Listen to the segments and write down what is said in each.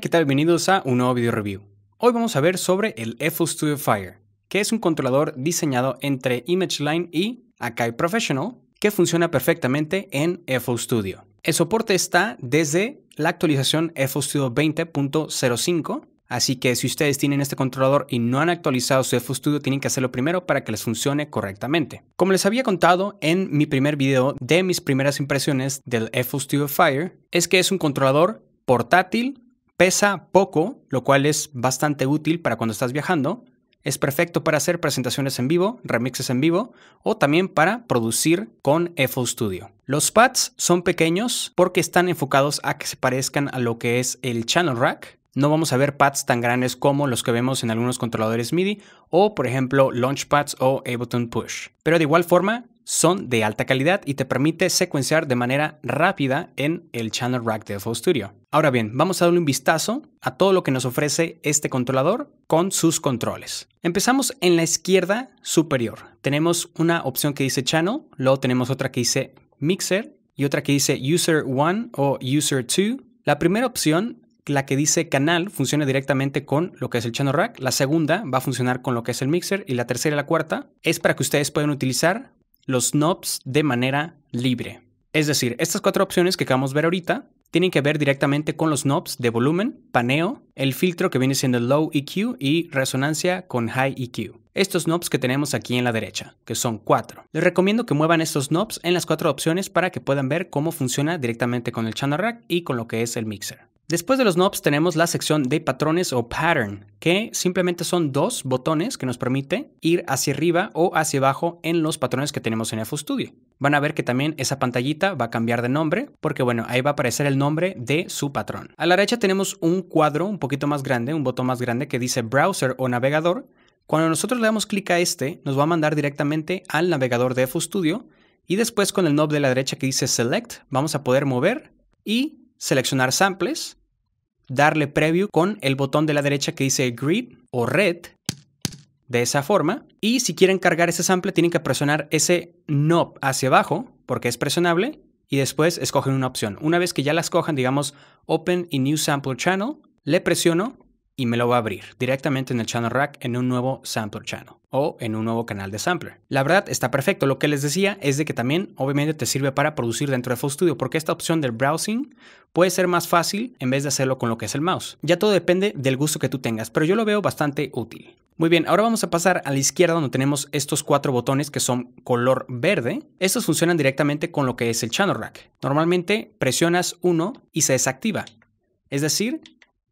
¿qué tal? Bienvenidos a un nuevo video review. Hoy vamos a ver sobre el FL Studio Fire, que es un controlador diseñado entre ImageLine y Akai Professional, que funciona perfectamente en FL Studio. El soporte está desde la actualización FL Studio 20.05, así que si ustedes tienen este controlador y no han actualizado su FL Studio, tienen que hacerlo primero para que les funcione correctamente. Como les había contado en mi primer video de mis primeras impresiones del FL Studio Fire, es que es un controlador portátil Pesa poco, lo cual es bastante útil para cuando estás viajando. Es perfecto para hacer presentaciones en vivo, remixes en vivo o también para producir con FO Studio. Los pads son pequeños porque están enfocados a que se parezcan a lo que es el channel rack. No vamos a ver pads tan grandes como los que vemos en algunos controladores MIDI o por ejemplo Launchpads o Ableton Push. Pero de igual forma son de alta calidad y te permite secuenciar de manera rápida en el Channel Rack de Studio. Ahora bien, vamos a darle un vistazo a todo lo que nos ofrece este controlador con sus controles. Empezamos en la izquierda superior. Tenemos una opción que dice Channel, luego tenemos otra que dice Mixer y otra que dice User 1 o User 2. La primera opción la que dice canal funciona directamente con lo que es el channel rack, la segunda va a funcionar con lo que es el mixer y la tercera y la cuarta es para que ustedes puedan utilizar los knobs de manera libre. Es decir, estas cuatro opciones que acabamos de ver ahorita tienen que ver directamente con los knobs de volumen, paneo, el filtro que viene siendo low EQ y resonancia con high EQ. Estos knobs que tenemos aquí en la derecha, que son cuatro. Les recomiendo que muevan estos knobs en las cuatro opciones para que puedan ver cómo funciona directamente con el channel rack y con lo que es el mixer. Después de los knobs tenemos la sección de patrones o pattern, que simplemente son dos botones que nos permite ir hacia arriba o hacia abajo en los patrones que tenemos en Studio. Van a ver que también esa pantallita va a cambiar de nombre, porque bueno, ahí va a aparecer el nombre de su patrón. A la derecha tenemos un cuadro un poquito más grande, un botón más grande que dice browser o navegador. Cuando nosotros le damos clic a este, nos va a mandar directamente al navegador de Studio y después con el knob de la derecha que dice select, vamos a poder mover y seleccionar samples, darle preview con el botón de la derecha que dice grid o red, de esa forma. Y si quieren cargar ese sample, tienen que presionar ese knob hacia abajo, porque es presionable, y después escogen una opción. Una vez que ya la cojan, digamos Open y New Sample Channel, le presiono y me lo va a abrir directamente en el channel rack en un nuevo sampler channel o en un nuevo canal de sampler. La verdad está perfecto, lo que les decía es de que también obviamente te sirve para producir dentro de Flow Studio porque esta opción del browsing puede ser más fácil en vez de hacerlo con lo que es el mouse. Ya todo depende del gusto que tú tengas, pero yo lo veo bastante útil. Muy bien, ahora vamos a pasar a la izquierda donde tenemos estos cuatro botones que son color verde. Estos funcionan directamente con lo que es el channel rack. Normalmente presionas uno y se desactiva. Es decir,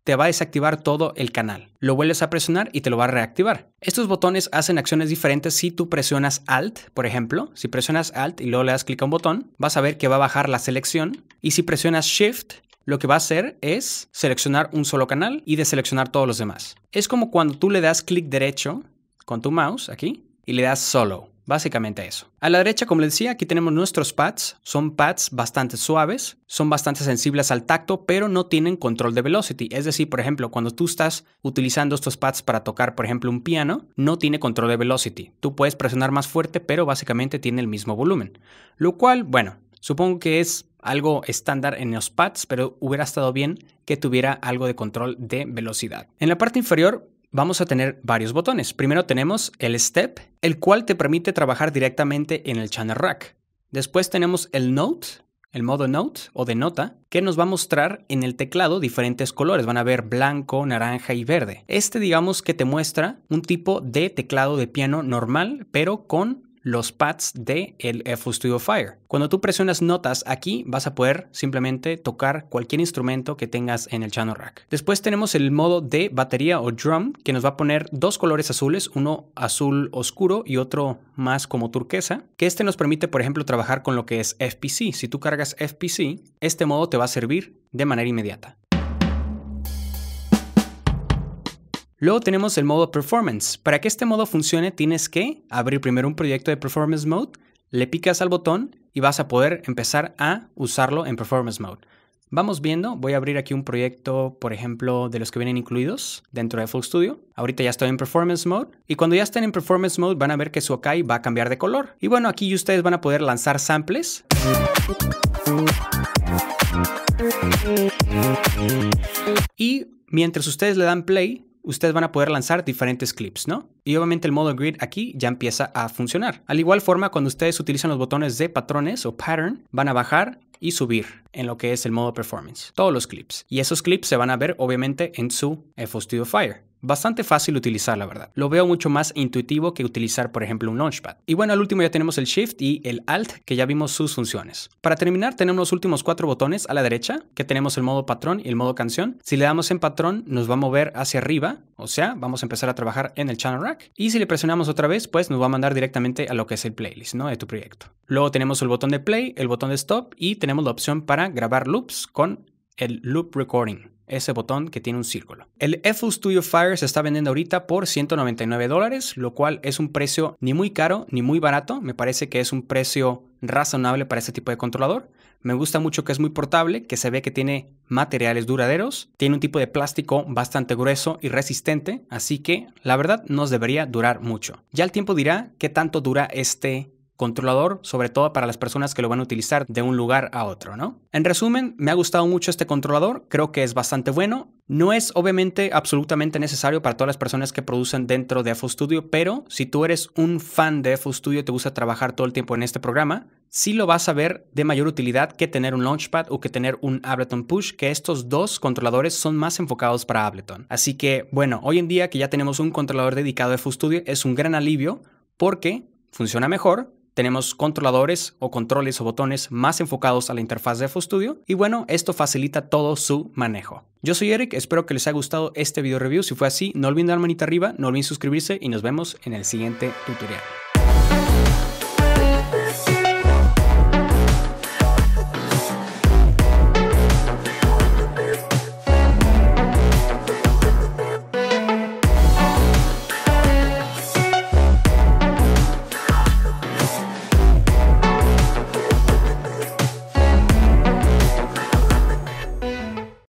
te va a desactivar todo el canal. Lo vuelves a presionar y te lo va a reactivar. Estos botones hacen acciones diferentes si tú presionas Alt, por ejemplo. Si presionas Alt y luego le das clic a un botón, vas a ver que va a bajar la selección. Y si presionas Shift, lo que va a hacer es seleccionar un solo canal y deseleccionar todos los demás. Es como cuando tú le das clic derecho con tu mouse aquí y le das solo. Básicamente eso. A la derecha, como les decía, aquí tenemos nuestros pads. Son pads bastante suaves, son bastante sensibles al tacto, pero no tienen control de velocity. Es decir, por ejemplo, cuando tú estás utilizando estos pads para tocar, por ejemplo, un piano, no tiene control de velocity. Tú puedes presionar más fuerte, pero básicamente tiene el mismo volumen. Lo cual, bueno, supongo que es algo estándar en los pads, pero hubiera estado bien que tuviera algo de control de velocidad. En la parte inferior vamos a tener varios botones. Primero tenemos el Step, el cual te permite trabajar directamente en el Channel Rack. Después tenemos el Note, el modo Note o de nota, que nos va a mostrar en el teclado diferentes colores. Van a ver blanco, naranja y verde. Este digamos que te muestra un tipo de teclado de piano normal, pero con los pads de el F Studio Fire. Cuando tú presionas notas aquí, vas a poder simplemente tocar cualquier instrumento que tengas en el channel rack. Después tenemos el modo de batería o drum, que nos va a poner dos colores azules, uno azul oscuro y otro más como turquesa, que este nos permite, por ejemplo, trabajar con lo que es FPC. Si tú cargas FPC, este modo te va a servir de manera inmediata. Luego tenemos el modo Performance. Para que este modo funcione tienes que abrir primero un proyecto de Performance Mode, le picas al botón y vas a poder empezar a usarlo en Performance Mode. Vamos viendo, voy a abrir aquí un proyecto, por ejemplo, de los que vienen incluidos dentro de Full Studio. Ahorita ya estoy en Performance Mode y cuando ya estén en Performance Mode van a ver que su OK va a cambiar de color. Y bueno, aquí ustedes van a poder lanzar samples. Y mientras ustedes le dan play, ustedes van a poder lanzar diferentes clips, ¿no? Y obviamente el modo grid aquí ya empieza a funcionar. Al igual forma, cuando ustedes utilizan los botones de patrones o pattern, van a bajar y subir en lo que es el modo performance. Todos los clips. Y esos clips se van a ver obviamente en su FO Studio Fire. Bastante fácil utilizar, la verdad. Lo veo mucho más intuitivo que utilizar, por ejemplo, un Launchpad. Y bueno, al último ya tenemos el Shift y el Alt, que ya vimos sus funciones. Para terminar, tenemos los últimos cuatro botones a la derecha, que tenemos el modo patrón y el modo canción. Si le damos en patrón, nos va a mover hacia arriba, o sea, vamos a empezar a trabajar en el channel rack. Y si le presionamos otra vez, pues nos va a mandar directamente a lo que es el playlist, ¿no? De tu proyecto. Luego tenemos el botón de play, el botón de stop y tenemos la opción para grabar loops con el loop recording, ese botón que tiene un círculo. El FL Studio Fire se está vendiendo ahorita por 199 dólares, lo cual es un precio ni muy caro ni muy barato. Me parece que es un precio razonable para este tipo de controlador. Me gusta mucho que es muy portable, que se ve que tiene materiales duraderos, tiene un tipo de plástico bastante grueso y resistente, así que la verdad nos debería durar mucho. Ya el tiempo dirá qué tanto dura este controlador, sobre todo para las personas que lo van a utilizar de un lugar a otro, ¿no? En resumen, me ha gustado mucho este controlador, creo que es bastante bueno. No es obviamente absolutamente necesario para todas las personas que producen dentro de FL Studio, pero si tú eres un fan de FL Studio y te gusta trabajar todo el tiempo en este programa, sí lo vas a ver de mayor utilidad que tener un Launchpad o que tener un Ableton Push, que estos dos controladores son más enfocados para Ableton. Así que, bueno, hoy en día que ya tenemos un controlador dedicado a FL Studio, es un gran alivio porque funciona mejor, tenemos controladores o controles o botones más enfocados a la interfaz de FoStudio y bueno, esto facilita todo su manejo. Yo soy Eric, espero que les haya gustado este video review, si fue así no olviden dar manita arriba, no olviden suscribirse y nos vemos en el siguiente tutorial.